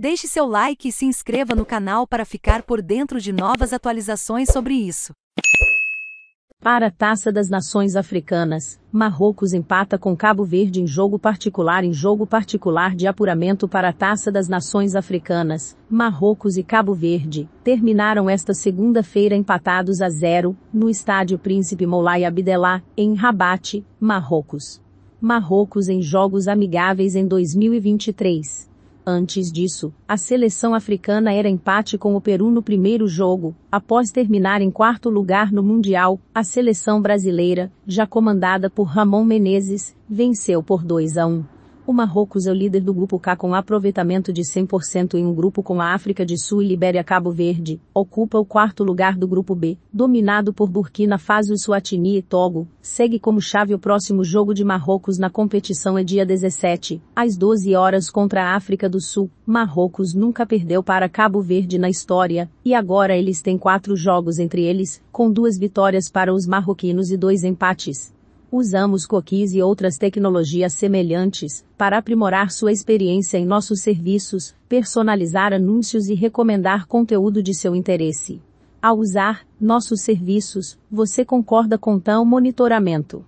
Deixe seu like e se inscreva no canal para ficar por dentro de novas atualizações sobre isso. Para a Taça das Nações Africanas, Marrocos empata com Cabo Verde em jogo particular em jogo particular de apuramento para a Taça das Nações Africanas. Marrocos e Cabo Verde terminaram esta segunda-feira empatados a zero no estádio Príncipe Moulay Abdelá, em Rabat, Marrocos. Marrocos em jogos amigáveis em 2023. Antes disso, a seleção africana era empate com o Peru no primeiro jogo. Após terminar em quarto lugar no Mundial, a seleção brasileira, já comandada por Ramon Menezes, venceu por 2 a 1. O Marrocos é o líder do grupo K com aproveitamento de 100% em um grupo com a África de Sul e Libéria-Cabo Verde, ocupa o quarto lugar do grupo B, dominado por Burkina Faso, Suatini e Togo, segue como chave o próximo jogo de Marrocos na competição é dia 17, às 12 horas contra a África do Sul. Marrocos nunca perdeu para Cabo Verde na história, e agora eles têm quatro jogos entre eles, com duas vitórias para os marroquinos e dois empates. Usamos cookies e outras tecnologias semelhantes para aprimorar sua experiência em nossos serviços, personalizar anúncios e recomendar conteúdo de seu interesse. Ao usar nossos serviços, você concorda com tal monitoramento.